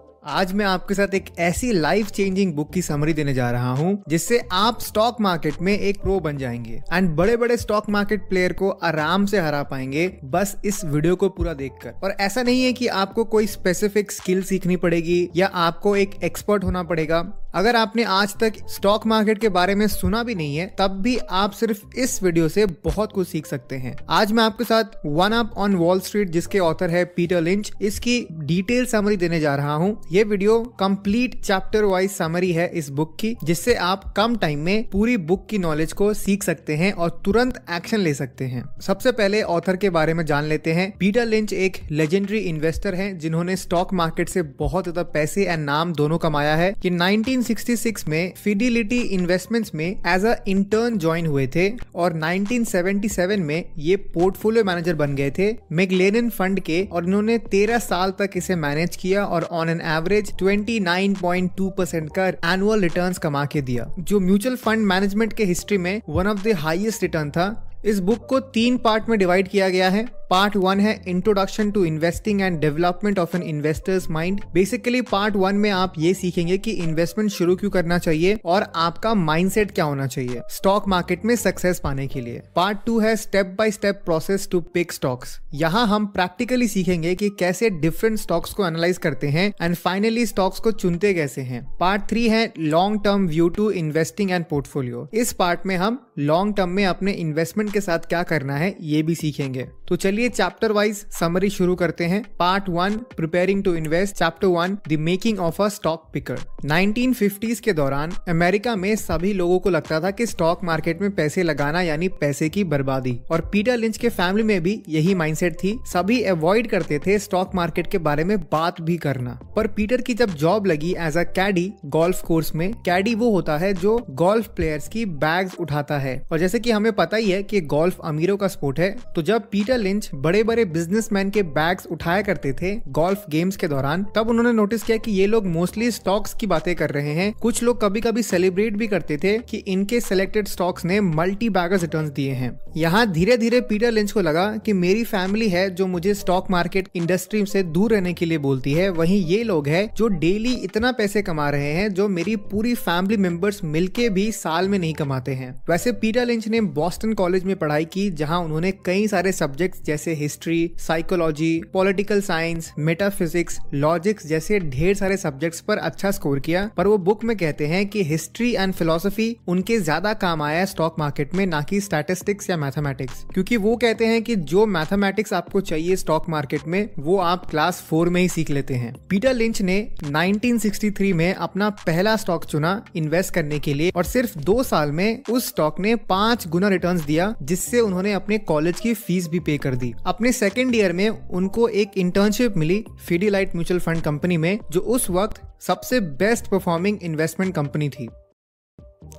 Thank you. आज मैं आपके साथ एक ऐसी लाइफ चेंजिंग बुक की समरी देने जा रहा हूँ जिससे आप स्टॉक मार्केट में एक प्रो बन जाएंगे एंड बड़े बड़े स्टॉक मार्केट प्लेयर को आराम से हरा पाएंगे बस इस वीडियो को पूरा देखकर और ऐसा नहीं है कि आपको कोई स्पेसिफिक स्किल सीखनी पड़ेगी या आपको एक एक्सपर्ट होना पड़ेगा अगर आपने आज तक स्टॉक मार्केट के बारे में सुना भी नहीं है तब भी आप सिर्फ इस वीडियो से बहुत कुछ सीख सकते हैं आज मैं आपके साथ one up on Wall Street जिसके ऑथर है पीटर लिंच इसकी डिटेल समरी देने जा रहा हूँ ये ये video complete chapter wise summary है इस बुक की जिससे आप कम टाइम में पूरी बुक की नॉलेज को सीख सकते हैं और तुरंत एक्शन ले सकते हैं सबसे पहले ऑथर के बारे में जान लेते हैं पीटर लिंच एक लेजेंडरी इन्वेस्टर है जिन्होंने स्टॉक मार्केट से बहुत ज्यादा पैसे एंड नाम दोनों कमाया है कि 1966 में फिडिलिटी इन्वेस्टमेंट्स में एज अ इंटर्न ज्वाइन हुए थे और 1977 में ये पोर्टफोलियो मैनेजर बन गए थे मेगलेन फंड के और इन्होंने तेरह साल तक इसे मैनेज किया और on an average average 29.2 percent का एनुअल रिटर्न कमा के दिया जो म्यूचुअल फंड मैनेजमेंट के हिस्ट्री में one of the highest return था इस बुक को तीन पार्ट में डिवाइड किया गया है पार्ट वन है introduction to investing and development of an investor's mind basically part one में आप ये सीखेंगे कि इन्वेस्टमेंट शुरू क्यों करना चाहिए और आपका माइंडसेट क्या होना चाहिए स्टॉक मार्केट में सक्सेस पाने के लिए पार्ट टू है step by step process to pick stocks यहाँ हम प्रैक्टिकली सीखेंगे की कैसे डिफरेंट स्टॉक्स को एनालाइज करते हैं एंड फाइनली स्टॉक्स को चुनते कैसे हैं पार्ट थ्री है long term view to investing and portfolio इस पार्ट में हम लॉन्ग टर्म में अपने इन्वेस्टमेंट के साथ क्या करना है ये भी सीखेंगे तो चलिए चलिए चैप्टर वाइज समरी शुरू करते हैं part one preparing to invest chapter one the making of a stock picker 1950s के दौरान अमेरिका में सभी लोगों को लगता था कि स्टॉक मार्केट में पैसे लगाना यानी पैसे की बर्बादी और पीटर लिंच के फैमिली में भी यही माइंडसेट थी सभी अवॉइड करते थे स्टॉक मार्केट के बारे में बात भी करना पर पीटर की जब जॉब लगी as a caddy golf course में कैडी वो होता है जो गोल्फ प्लेयर्स की बैग्स उठाता है और जैसे कि हमें पता ही है कि गोल्फ अमीरों का स्पोर्ट है तो जब पीटर लिंच बड़े बड़े बिजनेसमैन के बैग्स उठाया करते थे गोल्फ गेम्स के दौरान तब उन्होंने नोटिस किया कि ये लोग मोस्टली स्टॉक्स की बातें कर रहे हैं कुछ लोग कभी कभी सेलिब्रेट भी करते थे कि इनके सिलेक्टेड स्टॉक्स ने मल्टी बैगर्स रिटर्न दिए हैं यहाँ धीरे धीरे पीटर लिंच को लगा कि मेरी फैमिली है जो मुझे स्टॉक मार्केट इंडस्ट्री से दूर रहने के लिए बोलती है वहीं ये लोग है जो डेली इतना पैसे कमा रहे हैं जो मेरी पूरी फैमिली मेंबर्स मिलके भी साल में नहीं कमाते हैं वैसे पीटर लिंच ने बॉस्टन कॉलेज में पढ़ाई की जहाँ उन्होंने कई सारे सब्जेक्ट जैसे जैसे history psychology political science metaphysics logics जैसे ढेर सारे सब्जेक्ट्स पर अच्छा स्कोर किया पर वो बुक में कहते हैं कि हिस्ट्री एंड फिलोसफी उनके ज्यादा काम आया स्टॉक मार्केट में ना कि स्टैटिस्टिक्स या मैथमेटिक्स क्योंकि वो कहते हैं कि जो मैथमेटिक्स आपको चाहिए स्टॉक मार्केट में वो आप क्लास फोर में ही सीख लेते हैं पीटर लिंच ने 1963 में अपना पहला स्टॉक चुना इन्वेस्ट करने के लिए और सिर्फ दो साल में उस स्टॉक ने पांच गुना रिटर्न दिया जिससे उन्होंने अपने कॉलेज की फीस भी पे कर दी अपने सेकेंड ईयर में उनको एक इंटर्नशिप मिली Fidelity mutual fund company में जो उस वक्त सबसे बेस्ट परफॉर्मिंग इन्वेस्टमेंट कंपनी थी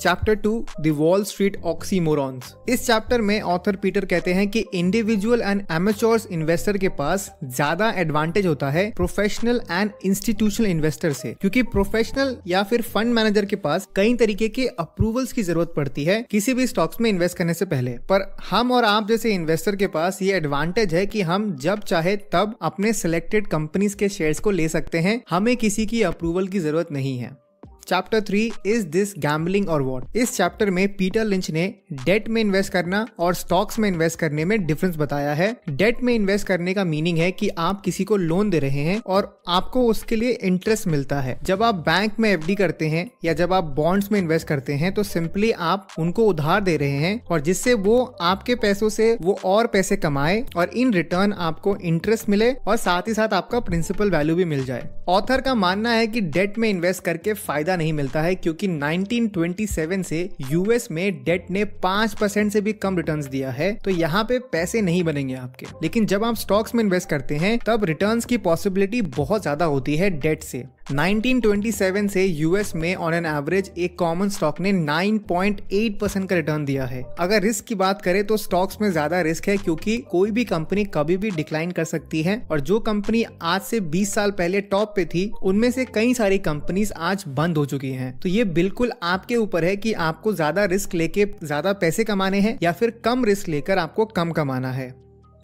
chapter two the Wall Street oxymorons इस चैप्टर में ऑथर पीटर कहते हैं कि इंडिविजुअल एंड एमेचोर इन्वेस्टर के पास ज्यादा एडवांटेज होता है प्रोफेशनल एंड इंस्टीट्यूशनल इन्वेस्टर से क्योंकि प्रोफेशनल या फिर फंड मैनेजर के पास कई तरीके के अप्रूवल्स की जरूरत पड़ती है किसी भी स्टॉक्स में इन्वेस्ट करने से पहले पर हम और आप जैसे इन्वेस्टर के पास ये एडवांटेज है कि हम जब चाहे तब अपने सिलेक्टेड कंपनीज के शेयर्स को ले सकते हैं हमें किसी की अप्रूवल की जरूरत नहीं है chapter three is this gambling और वॉट इस चैप्टर में पीटर लिंच ने डेट में इन्वेस्ट करना और स्टॉक्स में इन्वेस्ट करने में डिफरेंस बताया है डेट में इन्वेस्ट करने का मीनिंग है कि आप किसी को लोन दे रहे हैं और आपको उसके लिए इंटरेस्ट मिलता है जब आप बैंक में एफ करते हैं या जब आप बॉन्ड्स में इन्वेस्ट करते हैं तो सिंपली आप उनको उधार दे रहे हैं और जिससे वो आपके पैसों से वो और पैसे कमाए और इन रिटर्न आपको इंटरेस्ट मिले और साथ ही साथ आपका प्रिंसिपल वैल्यू भी मिल जाए ऑथर का मानना है की डेट में इन्वेस्ट करके फायदा फायदा नहीं मिलता है क्योंकि 1927 से यूएस में डेट ने पांच परसेंट से भी कम रिटर्न दिया है तो यहाँ पे पैसे नहीं बनेंगे आपके लेकिन जब आप स्टॉक्स में इन्वेस्ट करते हैं तब रिटर्न की पॉसिबिलिटी बहुत ज्यादा होती है डेट से 1927 से यूएस में ऑन एन एवरेज एक कॉमन स्टॉक ने 9.8 परसेंट का रिटर्न दिया है अगर रिस्क की बात करें तो स्टॉक्स में ज्यादा रिस्क है क्योंकि कोई भी कंपनी कभी भी डिक्लाइन कर सकती है और जो कंपनी आज से 20 साल पहले टॉप पे थी उनमें से कई सारी कंपनीज आज बंद हो चुकी हैं तो ये बिल्कुल आपके ऊपर है कि आपको ज्यादा रिस्क लेके ज्यादा पैसे कमाने हैं या फिर कम रिस्क लेकर आपको कम कमाना है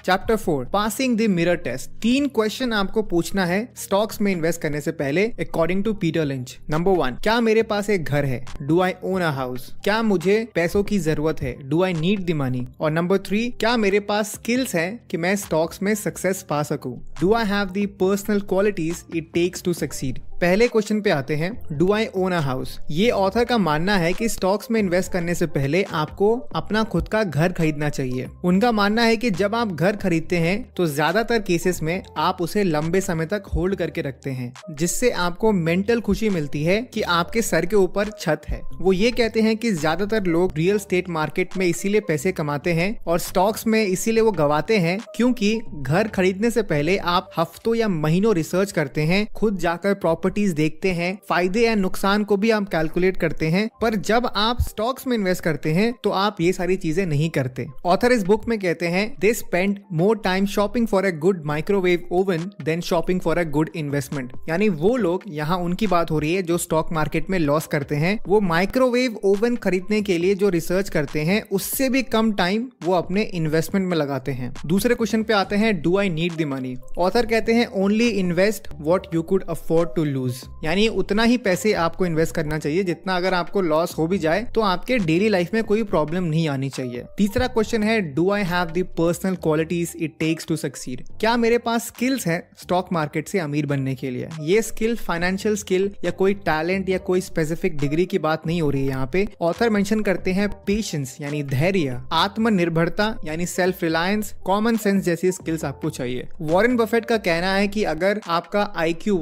chapter four passing the mirror test तीन क्वेश्चन आपको पूछना है स्टॉक्स में इन्वेस्ट करने से पहले according to Peter Lynch number one क्या मेरे पास एक घर है do I own a house क्या मुझे पैसों की जरूरत है do I need the money और नंबर थ्री क्या मेरे पास स्किल्स है कि मैं स्टॉक्स में सक्सेस पा सकूं do I have the personal qualities it takes to succeed पहले क्वेश्चन पे आते हैं do I own a house ये ऑथर का मानना है कि स्टॉक्स में इन्वेस्ट करने से पहले आपको अपना खुद का घर खरीदना चाहिए उनका मानना है कि जब आप घर खरीदते हैं तो ज्यादातर केसेस में आप उसे लंबे समय तक होल्ड करके रखते हैं जिससे आपको मेंटल खुशी मिलती है कि आपके सर के ऊपर छत है वो ये कहते हैं कि ज्यादातर लोग रियल स्टेट मार्केट में इसीलिए पैसे कमाते हैं और स्टॉक्स में इसीलिए वो गवाते हैं क्योंकि घर खरीदने से पहले आप हफ्तों या महीनों रिसर्च करते हैं खुद जाकर प्रॉपर प्रॉपर्टीज देखते हैं फायदे या नुकसान को भी आप कैलकुलेट करते हैं पर जब आप स्टॉक्स में इन्वेस्ट करते हैं तो आप ये सारी चीजें नहीं करते ऑथर इस बुक में कहते हैं they spend more time shopping for a good microwave oven than shopping for a good investment यानी वो लोग यहाँ उनकी बात हो रही है जो स्टॉक मार्केट में लॉस करते हैं वो माइक्रोवेव ओवन खरीदने के लिए जो रिसर्च करते हैं उससे भी कम टाइम वो अपने इन्वेस्टमेंट में लगाते हैं दूसरे क्वेश्चन पे आते हैं do I need the money author कहते हैं only invest what you could afford to lose यानी उतना ही पैसे आपको इन्वेस्ट करना चाहिए जितना अगर आपको लॉस हो भी जाए तो आपके डेली लाइफ में कोई प्रॉब्लम नहीं आनी चाहिए तीसरा क्वेश्चन है do I have the personal qualities it takes to succeed क्या मेरे पास स्किल्स है स्टॉक मार्केट से अमीर बनने के लिए ये स्किल फाइनेंशियल स्किल या कोई टैलेंट या कोई स्पेसिफिक डिग्री की बात नहीं हो रही है यहाँ पे ऑथर मेंशन करते हैं पेशेंस यानी धैर्य आत्मनिर्भरता यानी सेल्फ रिलायंस कॉमन सेंस जैसी स्किल्स आपको चाहिए वॉरेन बफेट का कहना है कि अगर आपका आई क्यू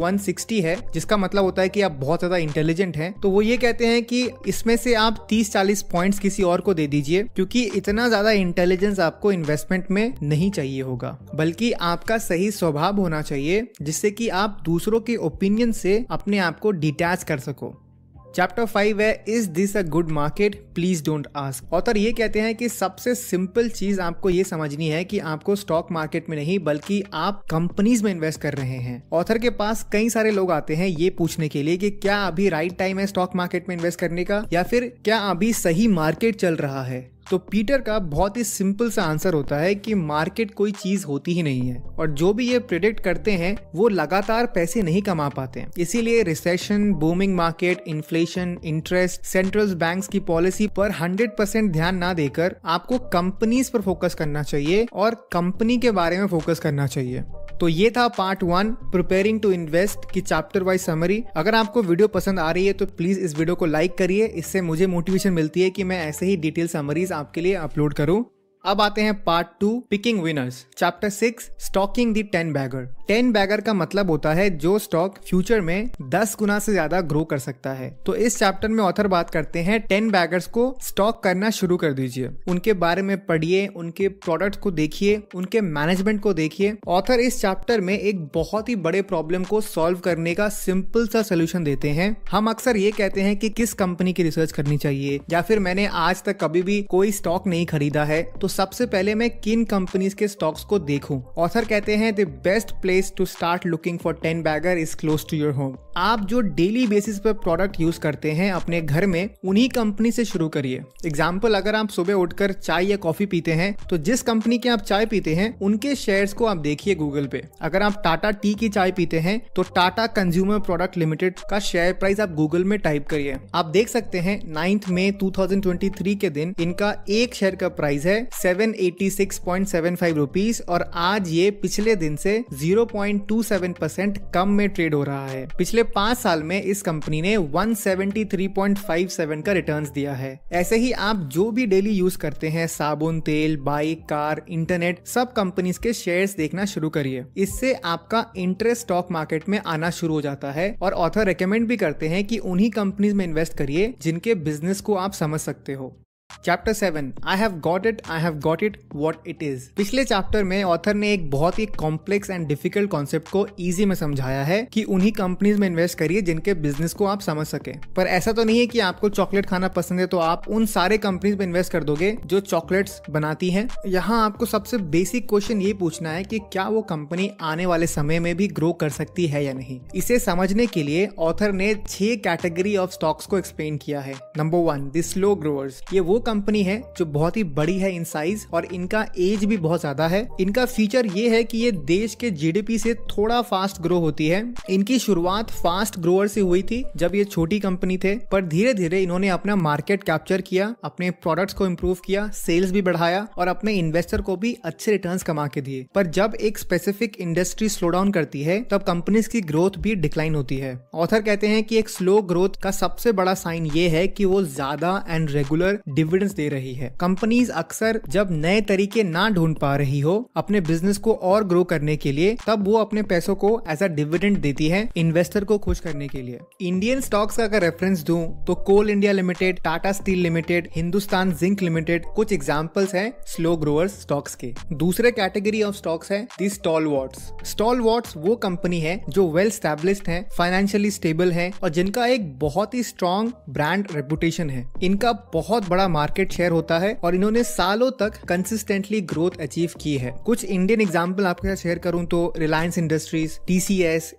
है जिसका मतलब होता है कि आप बहुत ज्यादा इंटेलिजेंट हैं तो वो ये कहते हैं कि इसमें से आप 30-40 पॉइंट्स किसी और को दे दीजिए क्योंकि इतना ज्यादा इंटेलिजेंस आपको इन्वेस्टमेंट में नहीं चाहिए होगा बल्कि आपका सही स्वभाव होना चाहिए जिससे कि आप दूसरों के ओपिनियन से अपने आप को डिटैच कर सको चैप्टर फाइव है is this a good market please don't ask author ये कहते हैं कि सबसे सिंपल चीज आपको ये समझनी है कि आपको स्टॉक मार्केट में नहीं बल्कि आप कंपनीज में इन्वेस्ट कर रहे हैं ऑथर के पास कई सारे लोग आते हैं ये पूछने के लिए कि क्या अभी राइट टाइम है स्टॉक मार्केट में इन्वेस्ट करने का या फिर क्या अभी सही मार्केट चल रहा है तो पीटर का बहुत ही सिंपल सा आंसर होता है कि मार्केट कोई चीज होती ही नहीं है और जो भी ये प्रिडिक्ट करते हैं वो लगातार पैसे नहीं कमा पाते हैं इसीलिए recession booming market inflation interest central bank की पॉलिसी पर 100% ध्यान ना देकर आपको कंपनीज पर फोकस करना चाहिए और कंपनी के बारे में फोकस करना चाहिए तो ये था part one preparing to invest की चैप्टर वाइज समरी अगर आपको वीडियो पसंद आ रही है तो प्लीज इस वीडियो को लाइक करिए इससे मुझे मोटिवेशन मिलती है कि मैं ऐसे ही डिटेल समरीज आपके लिए अपलोड करूँ अब आते हैं part two picking winners chapter six stalking the ten bagger ten bagger का मतलब होता है जो स्टॉक फ्यूचर में दस गुना से ज्यादा ग्रो कर सकता है तो इस चैप्टर में ऑथर बात करते हैं टेन बैगर्स को स्टॉक करना शुरू कर दीजिए उनके बारे में पढ़िए उनके प्रोडक्ट को देखिए उनके मैनेजमेंट को देखिए ऑथर इस चैप्टर में एक बहुत ही बड़े प्रॉब्लम को सॉल्व करने का सिंपल सा सोल्यूशन देते हैं हम अक्सर ये कहते हैं कि किस कंपनी की रिसर्च करनी चाहिए या फिर मैंने आज तक कभी भी कोई स्टॉक नहीं खरीदा है तो सबसे पहले मैं किन कंपनीज के स्टॉक्स को देखूं ऑथर कहते हैं the best place to start looking for ten bagger is close to your home आप जो डेली बेसिस पर प्रोडक्ट यूज करते हैं अपने घर में उन्हीं कंपनी से शुरू करिए एग्जाम्पल अगर आप सुबह उठकर चाय या कॉफी पीते हैं तो जिस कंपनी के आप चाय पीते हैं उनके शेयर्स को आप देखिए गूगल पे अगर आप टाटा टी की चाय पीते हैं तो टाटा कंज्यूमर प्रोडक्ट लिमिटेड का शेयर प्राइस आप गूगल में टाइप करिए आप देख सकते हैं नाइन्थ मई टू के दिन इनका एक शेयर का प्राइस है 786.75 रुपीस और आज ये पिछले दिन से 0.27 परसेंट कम में ट्रेड हो रहा है पिछले पांच साल में इस कंपनी ने 173.57 का रिटर्न दिया है ऐसे ही आप जो भी डेली यूज करते हैं साबुन तेल बाइक कार इंटरनेट सब कंपनीज के शेयर्स देखना शुरू करिए इससे आपका इंटरेस्ट स्टॉक मार्केट में आना शुरू हो जाता है और ऑथर रिकमेंड भी करते हैं कि उन्हीं कंपनीज में इन्वेस्ट करिए जिनके बिजनेस को आप समझ सकते हो chapter seven I have got it I have got it what it is पिछले चैप्टर में ऑथर ने एक बहुत ही कॉम्प्लेक्स एंड डिफिकल्ट कॉन्सेप्ट को ईजी में समझाया है कि उन्हीं कंपनीज में इन्वेस्ट करिए जिनके बिजनेस को आप समझ सके पर ऐसा तो नहीं है कि आपको चॉकलेट खाना पसंद है तो आप उन सारे कंपनीज में इन्वेस्ट कर दोगे जो चॉकलेट्स बनाती है यहाँ आपको सबसे बेसिक क्वेश्चन ये पूछना है की क्या वो कंपनी आने वाले समय में भी ग्रो कर सकती है या नहीं इसे समझने के लिए ऑथर ने छह कैटेगरी ऑफ स्टॉक्स को एक्सप्लेन किया है number one the slow growers ये वो कंपनी है जो बहुत ही बड़ी है इन साइज और इनका एज भी बहुत ज्यादा है इनका फीचर ये है कि ये देश के जीडीपी से थोड़ा फास्ट ग्रो होती है इनकी शुरुआत फास्ट ग्रोअर से हुई थी जब ये छोटी कंपनी थे पर धीरे धीरे इन्होंने अपना मार्केट कैप्चर किया अपने प्रोडक्ट्स को इम्प्रूव किया सेल्स भी बढ़ाया और अपने इन्वेस्टर को भी अच्छे रिटर्न कमा के दिए पर जब एक स्पेसिफिक इंडस्ट्री स्लो डाउन करती है तब कंपनीज की ग्रोथ भी डिक्लाइन होती है ऑथर कहते हैं कि एक स्लो ग्रोथ का सबसे बड़ा साइन ये है कि वो ज्यादा एंड रेगुलर डिविडेंड एविडेंस दे रही है कंपनीज अक्सर जब नए तरीके ना ढूंढ पा रही हो अपने बिजनेस को और ग्रो करने के लिए तब वो अपने पैसों को एज अ डिविडेंड देती है इन्वेस्टर को खुश करने के लिए इंडियन स्टॉक्स का अगर रेफरेंस दू तो Coal India Limited Tata Steel Limited Hindustan Zinc Limited कुछ एग्जाम्पल्स है स्लो ग्रोअर्स स्टॉक्स के दूसरे कैटेगरी ऑफ स्टॉक्स है the stalwarts stalwarts वो कंपनी है जो वेल स्टेब्लिश है फाइनेंशियली स्टेबल है और जिनका एक बहुत ही स्ट्रॉन्ग ब्रांड रेपुटेशन है इनका बहुत बड़ा मार्केट मार्केट शेयर होता है और इन्होंने सालों तक कंसिस्टेंटली ग्रोथ अचीव की है कुछ इंडियन एग्जाम्पल आपके साथ शेयर करूँ तो Reliance Industries TCS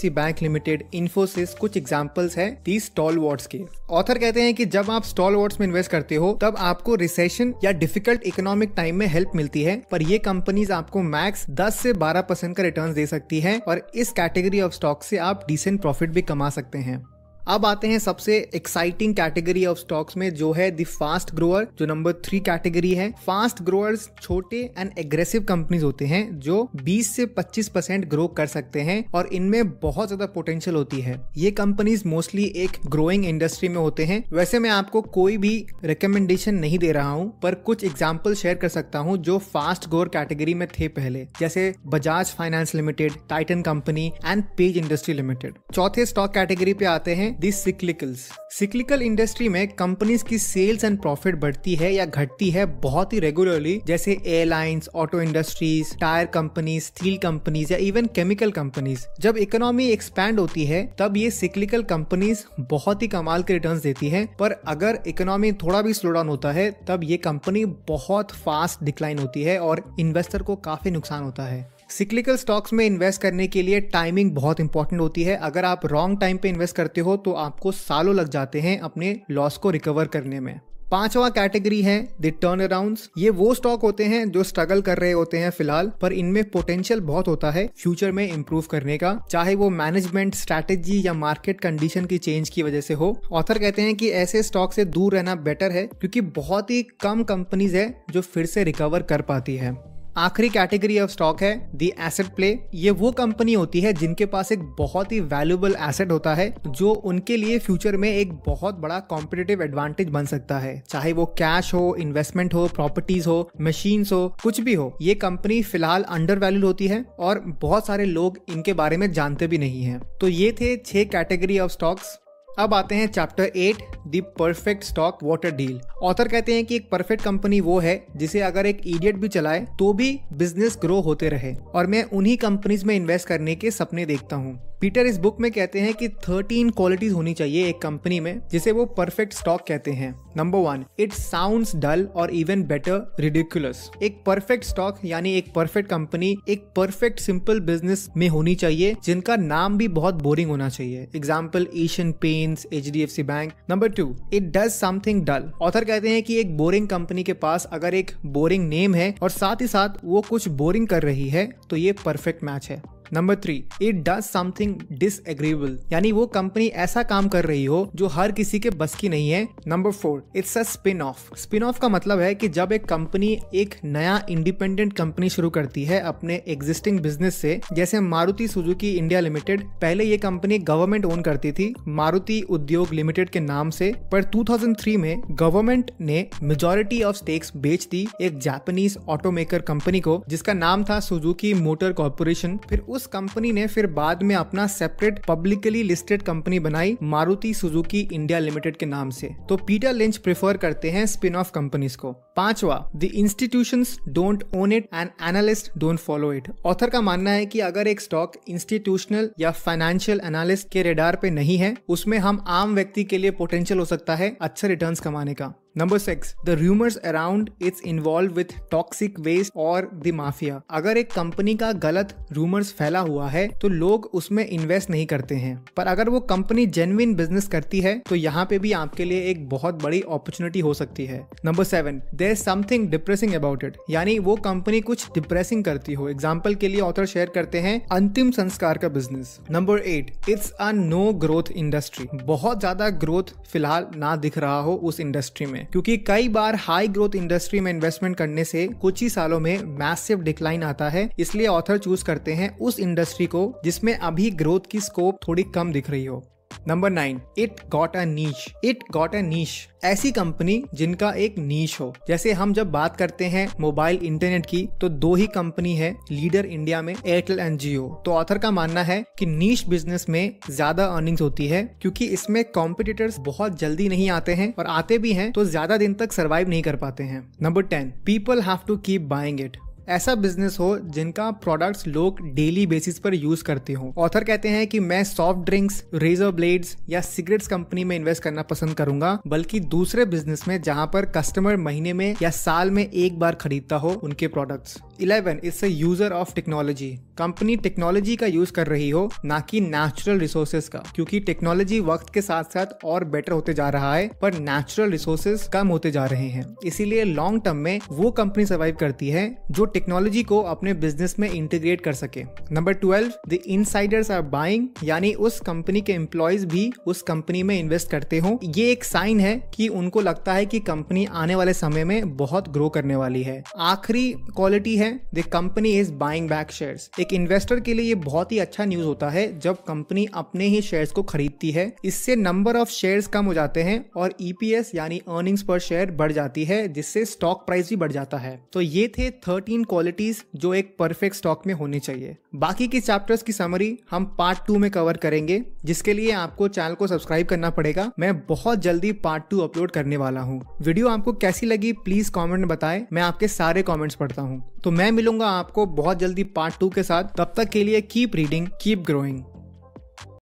C bank limited Infosys कुछ एग्जाम्पल्स है दी स्टॉल वॉर्ड्स के ऑथर कहते हैं कि जब आप स्टॉल वॉर्ड्स में इन्वेस्ट करते हो तब आपको रिसेशन या डिफिकल्ट इकोनॉमिक टाइम में हेल्प मिलती है पर ये कंपनीज आपको मैक्स 10 से 12 परसेंट का रिटर्न दे सकती है और इस कैटेगरी ऑफ स्टॉक से आप डिसेंट प्रॉफिट भी कमा सकते हैं अब आते हैं सबसे एक्साइटिंग कैटेगरी ऑफ स्टॉक्स में जो है दी फास्ट ग्रोअर जो नंबर थ्री कैटेगरी है फास्ट ग्रोअर्स छोटे एंड एग्रेसिव कंपनीज होते हैं जो 20 से 25 परसेंट ग्रो कर सकते हैं और इनमें बहुत ज्यादा पोटेंशियल होती है ये कंपनीज मोस्टली एक ग्रोइंग इंडस्ट्री में होते हैं वैसे मैं आपको कोई भी रिकमेंडेशन नहीं दे रहा हूँ पर कुछ एग्जाम्पल शेयर कर सकता हूँ जो फास्ट ग्रोअर कैटेगरी में थे पहले जैसे Bajaj Finance Limited Titan Company and Page Industry Limited चौथे स्टॉक कैटेगरी पे आते हैं दिस सिक्लिकल्स सिक्लिकल इंडस्ट्री में कंपनीज की सेल्स एंड प्रॉफिट बढ़ती है या घटती है बहुत ही रेगुलरली जैसे airlines auto industries tyre companies steel companies या इवन केमिकल कंपनीज जब इकोनॉमी एक्सपैंड होती है तब ये सिक्लिकल कंपनीज बहुत ही कमाल के रिटर्न देती है पर अगर इकोनॉमी थोड़ा भी स्लो डाउन होता है तब ये कंपनी बहुत फास्ट डिक्लाइन होती है और इन्वेस्टर को काफी नुकसान होता है सिक्लिकल स्टॉक्स में इन्वेस्ट करने के लिए टाइमिंग बहुत इंपॉर्टेंट होती है अगर आप रॉन्ग टाइम पे इन्वेस्ट करते हो तो आपको सालों लग जाते हैं अपने लॉस को रिकवर करने में पांचवा कैटेगरी है द टर्न अराउंड ये वो स्टॉक होते हैं जो स्ट्रगल कर रहे होते हैं फिलहाल पर इनमें पोटेंशियल बहुत होता है फ्यूचर में इम्प्रूव करने का चाहे वो मैनेजमेंट स्ट्रेटेजी या मार्केट कंडीशन की चेंज की वजह से हो ऑथर कहते हैं कि ऐसे स्टॉक से दूर रहना बेटर है क्योंकि बहुत ही कम कंपनीज है जो फिर से रिकवर कर पाती है आखिरी कैटेगरी ऑफ स्टॉक है दी एसेट प्ले ये वो कंपनी होती है जिनके पास एक बहुत ही वैल्यूबल एसेट होता है जो उनके लिए फ्यूचर में एक बहुत बड़ा कॉम्पिटेटिव एडवांटेज बन सकता है चाहे वो कैश हो इन्वेस्टमेंट हो प्रॉपर्टीज हो मशीन हो कुछ भी हो ये कंपनी फिलहाल अंडर वैल्यूड होती है और बहुत सारे लोग इनके बारे में जानते भी नहीं है तो ये थे छह कैटेगरी ऑफ स्टॉक्स अब आते हैं chapter eight the perfect stock what a deal author कहते हैं कि एक परफेक्ट कंपनी वो है जिसे अगर एक इडियट भी चलाए तो भी बिजनेस ग्रो होते रहे और मैं उन्हीं कंपनीज में इन्वेस्ट करने के सपने देखता हूँ पीटर इस बुक में कहते हैं कि थर्टीन क्वालिटीज होनी चाहिए एक कंपनी में जिसे वो परफेक्ट स्टॉक कहते हैं number one it sound dull और इवन बेटर रिडिकुलस एक परफेक्ट स्टॉक यानी एक परफेक्ट कंपनी एक परफेक्ट सिंपल बिजनेस में होनी चाहिए जिनका नाम भी बहुत बोरिंग होना चाहिए example Asian Paint H D F C bank number two it does something dull author कहते हैं की एक बोरिंग कंपनी के पास अगर एक बोरिंग नेम है और साथ ही साथ वो कुछ बोरिंग कर रही है तो ये परफेक्ट मैच है number three it does something disagreeable यानी वो कंपनी ऐसा काम कर रही हो जो हर किसी के बस की नहीं है number four it's a spin off spin off का मतलब है कि जब एक कंपनी एक नया इंडिपेंडेंट कंपनी शुरू करती है अपने एग्जिस्टिंग बिजनेस से जैसे मारुति सुजुकी इंडिया लिमिटेड पहले ये कंपनी गवर्नमेंट ओन करती थी मारुति उद्योग लिमिटेड के नाम से पर 2003 में गवर्नमेंट ने मेजोरिटी ऑफ स्टेक्स बेच दी एक जापानीज ऑटोमेकर कंपनी को जिसका नाम था सुजुकी मोटर कॉर्पोरेशन फिर उस कंपनी ने फिर बाद में अपना सेपरेट पब्लिकली लिस्टेड कंपनी बनाई मारुति सुजुकी इंडिया लिमिटेड के नाम से तो पीटर लिंच प्रेफर करते हैं स्पिन ऑफ कंपनीज को पांचवा the institution don't own it and analyst don't follow it author का मानना है की अगर एक स्टॉक इंस्टीट्यूशनल या फाइनेंशियल एनालिस्ट के रेडार पे नहीं है उसमें हम आम व्यक्ति के लिए पोटेंशियल हो सकता है अच्छे रिटर्न कमाने का number six the rumours around it's involve with toxic waste और द माफिया अगर एक कंपनी का गलत रूमर्स फैला हुआ है तो लोग उसमें इन्वेस्ट नहीं करते हैं पर अगर वो कंपनी जेनविन बिजनेस करती है तो यहाँ पे भी आपके लिए एक बहुत बड़ी अपॉर्चुनिटी हो सकती है number seven there is something depressing about it यानी वो कंपनी कुछ डिप्रेसिंग करती हो एग्जाम्पल के लिए ऑथर शेयर करते हैं अंतिम संस्कार का business number eight it's a no growth industry बहुत ज्यादा ग्रोथ फिलहाल ना दिख रहा हो उस इंडस्ट्री में हैं क्योंकि कई बार हाई ग्रोथ इंडस्ट्री में इन्वेस्टमेंट करने से कुछ ही सालों में मैसिव डिक्लाइन आता है इसलिए ऑथर चूज करते हैं उस इंडस्ट्री को जिसमें अभी ग्रोथ की स्कोप थोड़ी कम दिख रही हो number nine it got a niche it got a नीच ऐसी कंपनी जिनका एक नीच हो जैसे हम जब बात करते हैं मोबाइल इंटरनेट की तो दो ही कंपनी है लीडर इंडिया में एयरटेल एंड जियो तो ऑथर का मानना है कि नीच बिजनेस में ज्यादा अर्निंग्स होती है क्योंकि इसमें कॉम्पिटिटर्स बहुत जल्दी नहीं आते हैं और आते भी हैं तो ज्यादा दिन तक सर्वाइव नहीं कर पाते हैं number ten people have to keep buying it ऐसा बिजनेस हो जिनका प्रोडक्ट्स लोग डेली बेसिस पर यूज करते हो ऑथर कहते हैं कि मैं सॉफ्ट ड्रिंक्स रेजर ब्लेड्स या सिगरेट्स कंपनी में इन्वेस्ट करना पसंद करूंगा बल्कि दूसरे बिजनेस में जहां पर कस्टमर महीने में या साल में एक बार खरीदता हो उनके products eleven is a user of technology company technology का यूज कर रही हो ना कि नेचुरल रिसोर्सेज का क्योंकि टेक्नोलॉजी वक्त के साथ साथ और बेटर होते जा रहा है पर नेचुरल रिसोर्सेज कम होते जा रहे हैं इसीलिए लॉन्ग टर्म में वो कंपनी सर्वाइव करती है जो टेक्नोलॉजी को अपने बिजनेस में इंटीग्रेट कर सके number twelve the siders are buying यानी उस कंपनी के एम्प्लॉयज भी उस कंपनी में इन्वेस्ट करते हो ये एक साइन है कि उनको लगता है कि कंपनी आने वाले समय में बहुत ग्रो करने वाली है आखिरी क्वालिटी है है the company is buying back shares एक इन्वेस्टर के लिए ये बहुत ही अच्छा न्यूज होता है जब कंपनी अपने ही शेयर्स को खरीदती है इससे नंबर ऑफ शेयर्स कम हो जाते हैं और ईपीएस e यानी अर्निंग्स पर शेयर बढ़ जाती है जिससे स्टॉक प्राइस भी बढ़ जाता है तो ये थे थर्टीन क्वालिटीज जो एक परफेक्ट स्टॉक में होनी चाहिए बाकी के चैप्टर्स की समरी हम पार्ट टू में कवर करेंगे जिसके लिए आपको चैनल को सब्सक्राइब करना पड़ेगा मैं बहुत जल्दी पार्ट टू अपलोड करने वाला हूँ वीडियो आपको कैसी लगी प्लीज कॉमेंट बताए बताएं मैं आपके सारे कॉमेंट्स पढ़ता हूँ तो मैं मिलूंगा आपको बहुत जल्दी पार्ट टू के साथ तब तक के लिए कीप रीडिंग कीप ग्रोइंग